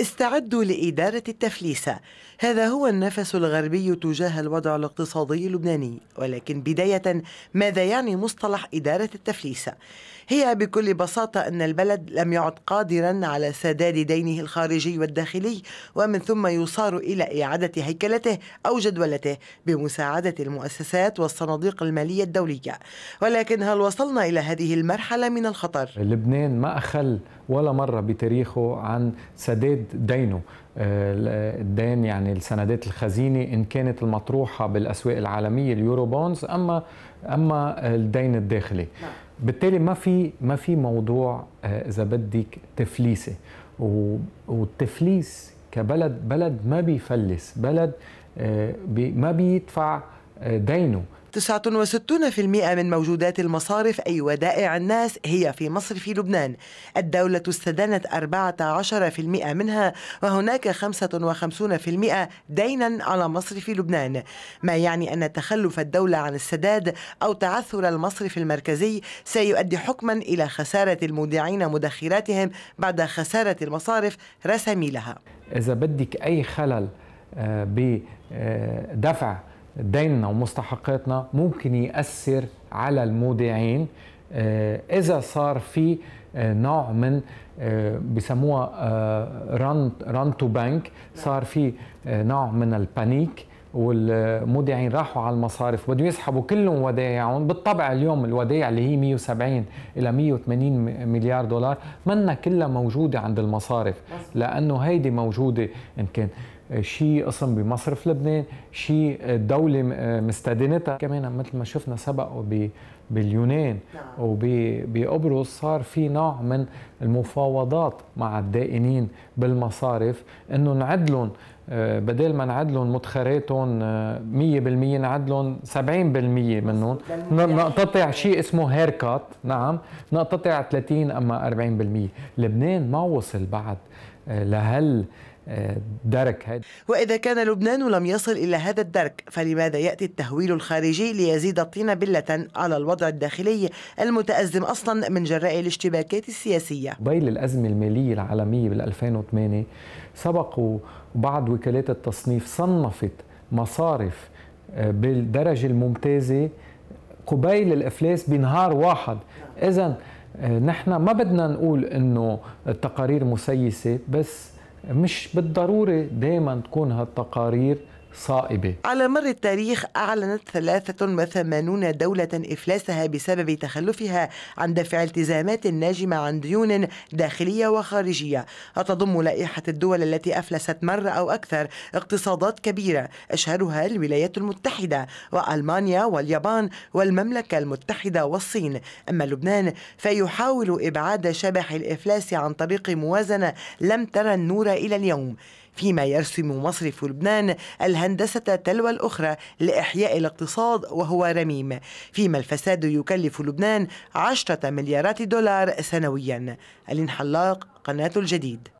استعدوا لإدارة التفليسة هذا هو النفس الغربي تجاه الوضع الاقتصادي اللبناني ولكن بداية ماذا يعني مصطلح إدارة التفليسة؟ هي بكل بساطة أن البلد لم يعد قادرا على سداد دينه الخارجي والداخلي ومن ثم يصار إلى إعادة هيكلته أو جدولته بمساعدة المؤسسات والصناديق المالية الدولية ولكن هل وصلنا إلى هذه المرحلة من الخطر؟ لبنان ما أخل ولا مرة بتاريخه عن سداد دينه الدين آه، يعني السندات الخزينه ان كانت المطروحه بالاسواق العالميه اليورو بونز اما اما الدين الداخلي نعم. بالتالي ما في ما في موضوع آه، اذا بدك تفليسي والتفليس كبلد بلد ما بيفلس بلد آه، ما بيدفع دينه 69% من موجودات المصارف أي ودائع الناس هي في مصر في لبنان الدولة استدانت 14% منها وهناك 55% دينا على مصر في لبنان ما يعني أن تخلف الدولة عن السداد أو تعثر المصرف المركزي سيؤدي حكما إلى خسارة المودعين مدخراتهم بعد خسارة المصارف رسمي لها إذا بدك أي خلل آه، بدفع ديننا ومستحقاتنا ممكن يأثر على المودعين آه، إذا صار في آه، نوع من آه، بسموها ران رن تو بانك صار في نوع من البانيك والمودعين راحوا على المصارف بدهم يسحبوا كلهم ودائعهم بالطبع اليوم الودائع اللي هي 170 الى 180 مليار دولار منا كلها موجوده عند المصارف لانه هيدي موجوده ان كان شيء قسم بمصرف لبنان شيء دولة مستدينتها كمان مثل ما شفنا سبق باليونان نعم. وبقبرص صار في نوع من المفاوضات مع الدائنين بالمصارف انه نعدلهم آه، بدل ما نعدلهم مدخراتهم 100% آه، نعدلهم 70% منهم نقتطع شيء اسمه هيركات نعم نقتطع 30 اما 40% لبنان ما وصل بعد لهل آه، درك هذا وإذا كان لبنان لم يصل إلى هذا الدرك فلماذا يأتي التهويل الخارجي ليزيد الطين بلة على الوضع الداخلي المتأزم أصلا من جراء الاشتباكات السياسية بيل الأزمة المالية العالمية بال2008 سبقوا بعض وكالات التصنيف صنفت مصارف آه، بالدرجة الممتازة قبيل الإفلاس بنهار واحد إذا آه، نحن ما بدنا نقول انه التقارير مسيسه بس مش بالضروره دائما تكون هالتقارير صائبة على مر التاريخ أعلنت 83 دولة إفلاسها بسبب تخلفها عن دفع التزامات ناجمة عن ديون داخلية وخارجية وتضم لائحة الدول التي أفلست مرة أو أكثر اقتصادات كبيرة أشهرها الولايات المتحدة وألمانيا واليابان والمملكة المتحدة والصين أما لبنان فيحاول إبعاد شبح الإفلاس عن طريق موازنة لم ترى النور إلى اليوم فيما يرسم مصرف لبنان الهندسة تلو الأخرى لإحياء الاقتصاد وهو رميم فيما الفساد يكلف لبنان عشرة مليارات دولار سنويا الانحلاق قناة الجديد